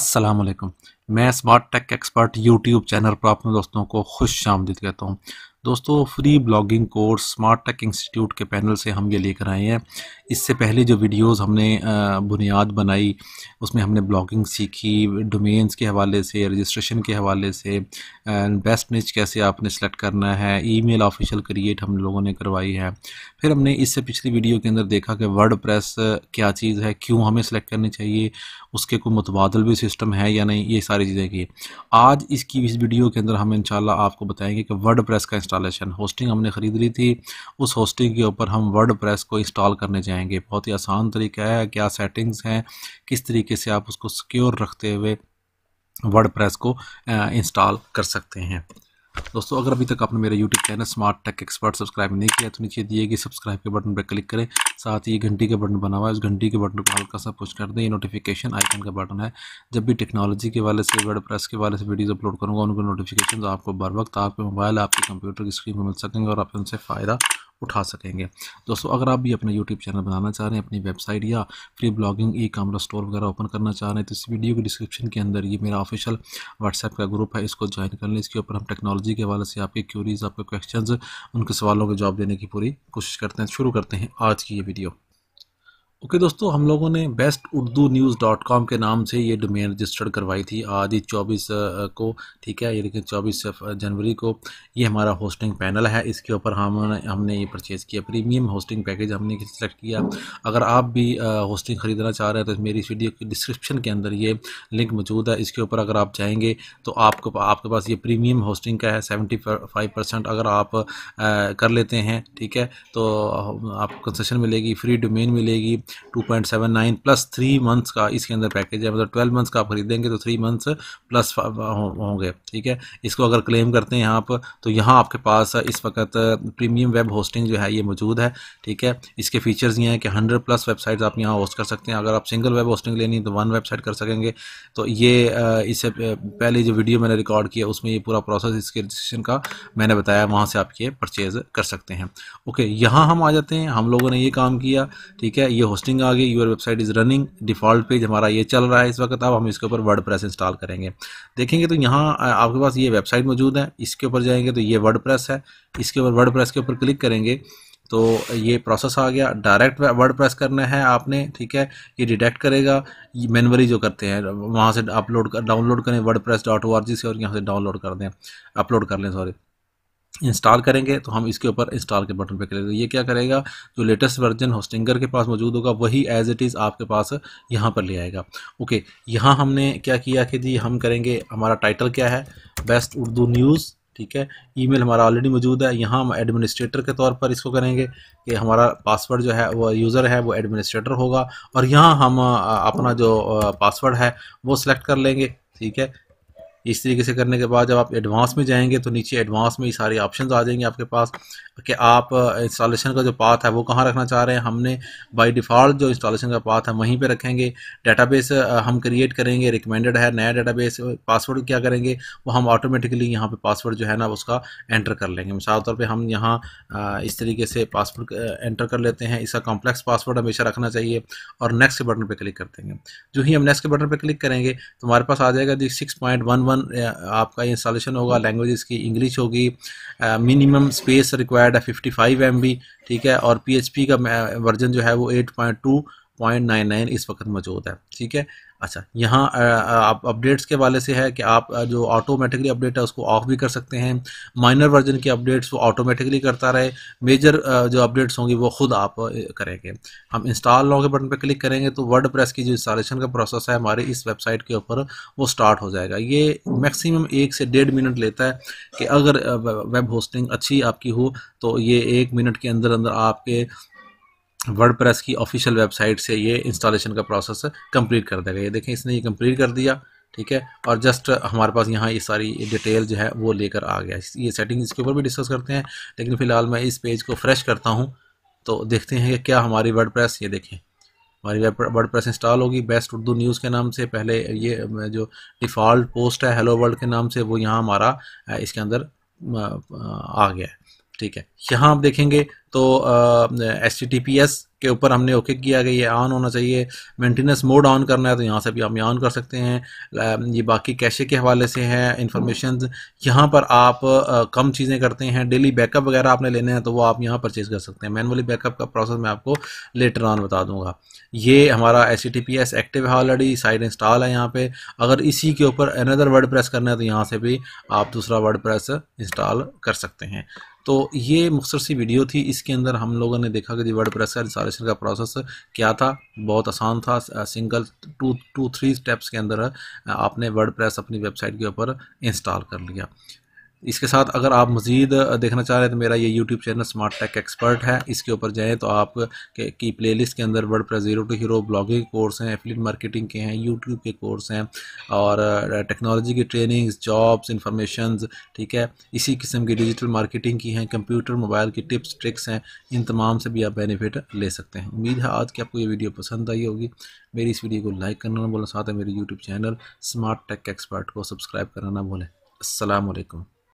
असलम मैं Smart Tech Expert YouTube channel पर अपने दोस्तों को खुश आमदीद कहता हूँ दोस्तों free blogging course Smart Tech Institute के पैनल से हम ये लेकर आए हैं इससे पहले जो वीडियोस हमने बुनियाद बनाई उसमें हमने ब्लॉगिंग सीखी डोमेन्स के हवाले से रजिस्ट्रेशन के हवाले से बेस्ट निच कैसे आपने सेलेक्ट करना है ईमेल ऑफिशियल क्रिएट हम लोगों ने करवाई है फिर हमने इससे पिछली वीडियो के अंदर देखा कि वर्ड क्या चीज़ है क्यों हमें सेलेक्ट करनी चाहिए उसके कोई मुतबादल भी सिस्टम है या नहीं ये सारी चीज़ें की आज इसकी इस वीडियो के अंदर हम इन आपको बताएंगे कि वर्ड का इंस्टॉलेशन होस्टिंग हमने ख़रीद ली थी उस होस्टिंग के ऊपर हम वर्ड प्रेस को इंस्टॉल करने जाएंगे बहुत ही आसान तरीका है क्या सेटिंग्स हैं किस तरीके से आप उसको सिक्योर रखते हुए वर्ड प्रेस को इंस्टॉल कर सकते हैं दोस्तों अगर अभी तक आपने मेरा YouTube channel Smart Tech Expert subscribe नहीं किया तो नीचे दिए गए सब्सक्राइब के बटन पर क्लिक करें साथ ही घंटी का बटन बना हुआ है उस घंटी के बटन को हल्का सा पुश कर दें ये नोटिफिकेशन आइकन का बटन है जब भी टेक्नोलॉजी के वाले से वर्ड प्रेस के वाले से वीडियोज़ अपलोड करूँगा उनके नोटिफिकेशन आपको बर वक्त आपके मोबाइल आपके कंप्यूटर की स्क्रीन पर मिल सकेंगे और आप उनसे फ़ायदा उठा सकेंगे दोस्तों अगर आप भी अपना यूट्यूब चैनल बनाना चाह रहे हैं अपनी वेबसाइट या free blogging e commerce store वगैरह ओपन करना चाह रहे हैं तो इस वीडियो के डिस्क्रिप्शन के अंदर ये मेरा ऑफिशियल व्हाट्सएप का ग्रुप है इसको ज्वाइन कर लें इसके ऊपर हम टेक्नोलॉजी के हवाले से आपके क्यूरीज आपके क्वेश्चन उनके सवालों के जवाब देने की पूरी कोशिश करते हैं शुरू करते हैं आज की ये वीडियो ओके okay, दोस्तों हम लोगों ने best Urdu news dot com के नाम से ये डोमेन रजिस्टर्ड करवाई थी आज ही चौबीस को ठीक है ये देखिए चौबीस जनवरी को ये हमारा होस्टिंग पैनल है इसके ऊपर हम हमने ये परचेज़ किया प्रीमियम होस्टिंग पैकेज हमने सेलेक्ट किया अगर आप भी होस्टिंग ख़रीदना चाह रहे हैं तो मेरी इस वीडियो की डिस्क्रिप्शन के अंदर ये लिंक मौजूद है इसके ऊपर अगर आप जाएँगे तो आपको आपके पास ये प्रीमियम होस्टिंग का है सेवेंटी फाइव परसेंट अगर आप कर लेते हैं ठीक है तो आपको कंसेशन मिलेगी फ्री डोमेन मिलेगी two point seven nine plus three months का इसके अंदर पैकेज है मतलब ट्वेल्व मंथ्स का आप खरीदेंगे तो थ्री मंथ्स प्लस होंगे ठीक है इसको अगर क्लेम करते हैं आप तो यहाँ आपके पास इस वक्त प्रीमियम वेब होस्टिंग जो है ये मौजूद है ठीक है इसके फीचर्स ये हैं कि हंड्रेड प्लस वेबसाइट्स आप यहाँ होस्ट कर सकते हैं अगर आप सिंगल वेब होस्टिंग लेनी है तो वन वेबसाइट कर सकेंगे तो ये इससे पहले जो वीडियो मैंने रिकॉर्ड किया उसमें ये पूरा प्रोसेस इसके रजिस्ट्रेशन का मैंने बताया वहाँ से आप ये परचेज़ कर सकते हैं ओके यहाँ हम आ जाते हैं हम लोगों ने ये काम किया ठीक है ये होस्टिंग आ गई your website is running default page हमारा ये चल रहा है इस वक्त अब हम इसके ऊपर वर्ड प्रेस इंस्टॉल करेंगे देखेंगे तो यहाँ आपके पास ये वेबसाइट मौजूद है इसके ऊपर जाएंगे तो ये वर्ड प्रेस है इसके ऊपर वर्ड प्रेस के ऊपर क्लिक करेंगे तो ये प्रोसेस आ गया डायरेक्ट वर्ड प्रेस करना है आपने ठीक है ये डिटेक्ट करेगा मैनवरी जो करते हैं वहाँ से अपलोड कर डाउनलोड करें WordPress dot O R G से और यहाँ से डाउनलोड कर दें अपलोड कर लें सॉरी इंस्टॉल करेंगे तो हम इसके ऊपर इंस्टॉल के बटन पर करेंगे ये क्या करेगा जो लेटेस्ट वर्जन होस्टिंगर के पास मौजूद होगा वही एज इट इज़ आपके पास यहाँ पर ले आएगा ओके यहाँ हमने क्या किया कि जी हम करेंगे हमारा टाइटल क्या है बेस्ट उर्दू न्यूज़ ठीक है ईमेल हमारा ऑलरेडी मौजूद है यहाँ हम एडमिनिस्ट्रेटर के तौर पर इसको करेंगे कि हमारा पासवर्ड जो है वो यूज़र है वो एडमिनिस्ट्रेटर होगा और यहाँ हम अपना जो पासवर्ड है वो सिलेक्ट कर लेंगे ठीक है इस तरीके से करने के बाद जब आप एडवांस में जाएंगे तो नीचे एडवांस में ये सारे ऑप्शन आ जाएंगे आपके पास कि आप इंस्टॉलेशन का जो पाथ है वो कहाँ रखना चाह रहे हैं हमने बाय डिफ़ॉल्ट जो इंस्टॉलेशन का पाथ है वहीं पे रखेंगे डेटाबेस हम क्रिएट करेंगे रिकमेंडेड है नया डेटाबेस पासवर्ड क्या करेंगे वो हम ऑटोमेटिकली यहाँ पे पासवर्ड जो है ना उसका एंटर कर लेंगे मिसाल तौर पर हम यहाँ इस तरीके से पासवर्ड एंटर कर लेते हैं इसका कॉम्प्लेक्स पासवर्ड हमेशा रखना चाहिए और नेक्स्ट बटन पर क्लिक कर देंगे जो ही हम नेक्स्ट के बटन पर क्लिक करेंगे तो हमारे पास आ जाएगा G six point one one आपका इंस्टॉलेशन होगा लैंग्वेज इसकी इंग्लिश होगी मिनिमम स्पेस रिक्वायर्ड है 55 फाइव ठीक है और पी का वर्जन जो है वो 8.2 point two point nine nine इस वक्त मौजूद है ठीक है अच्छा यहाँ आप अपडेट्स के वाले से है कि आप जो ऑटोमेटिकली अपडेट है उसको ऑफ भी कर सकते हैं माइनर वर्जन के अपडेट्स वो ऑटोमेटिकली करता रहे मेजर जो अपडेट्स होंगी वो खुद आप करेंगे हम इंस्टॉल नाउ के बटन पर क्लिक करेंगे तो वर्ड प्रेस की जो इंस्टॉलेशन का प्रोसेस है हमारे इस वेबसाइट के ऊपर वो स्टार्ट हो जाएगा ये मैक्सिमम एक से डेढ़ मिनट लेता है कि अगर वेब होस्टिंग अच्छी आपकी हो तो ये एक मिनट के अंदर अंदर आपके वर्ड की ऑफिशियल वेबसाइट से ये इंस्टॉलेशन का प्रोसेस कंप्लीट कर देगा ये देखें इसने ये कंप्लीट कर दिया ठीक है और जस्ट हमारे पास यहाँ ये यह सारी डिटेल जो है वो लेकर आ गया ये सेटिंग इसके ऊपर भी डिस्कस करते हैं लेकिन फ़िलहाल मैं इस पेज को फ्रेश करता हूँ तो देखते हैं कि क्या हमारी वर्ड ये देखें हमारी वर्ड प्रेस इंस्टॉल होगी बेस्ट उर्दू न्यूज़ के नाम से पहले ये जो डिफ़ॉल्ट पोस्ट है हेलो वर्ल्ड के नाम से वो यहाँ हमारा इसके अंदर आ गया है ठीक है यहाँ आप देखेंगे तो S T T P S के ऊपर हमने ओके किया कि ये ऑन होना चाहिए मेंटेनेंस मोड ऑन करना है तो यहाँ से भी हम ऑन कर सकते हैं ये बाकी कैशे के हवाले से है इन्फॉर्मेशन यहाँ पर आप कम चीज़ें करते हैं डेली बैकअप वगैरह आपने लेने हैं तो वो आप यहाँ परचेज़ कर सकते हैं मैनुअली बैकअप का प्रोसेस मैं आपको लेटर ऑन बता दूंगा ये हमारा एस एक्टिव है ऑलरेडी साइड इंस्टॉल है यहाँ पर अगर इसी के ऊपर अनदर वर्ड करना है तो यहाँ से भी आप दूसरा वर्ड इंस्टॉल कर सकते हैं तो ये मुख्तर सी वीडियो थी इसके अंदर हम लोगों ने देखा कि वर्ड प्रेस का रिस्टारेशन का प्रोसेस क्या था बहुत आसान था single two two three steps के अंदर आपने वर्डप्रेस अपनी वेबसाइट के ऊपर इंस्टॉल कर लिया इसके साथ अगर आप मज़ीद देखना चाह रहे हैं तो मेरा ये YouTube channel Smart Tech Expert है इसके ऊपर जाएँ तो आप के, की प्लेलिस्ट के अंदर WordPress zero to hero blogging course हैं एफिलेट मार्केटिंग के हैं यूट्यूब के कोर्स हैं और टेक्नोलॉजी की ट्रेनिंग्स जॉब्स इंफॉर्मेशन ठीक है इसी किस्म की डिजिटल मार्केटिंग की हैं कंप्यूटर मोबाइल की टिप्स ट्रिक्स हैं इन तमाम से भी आप बेनिफिट ले सकते हैं उम्मीद है आज की आपको ये वीडियो पसंद आई होगी मेरी इस वीडियो को लाइक करना ना भूलें साथ ही मेरे YouTube channel Smart Tech Expert को सब्सक्राइब करना ना भूलें असलकम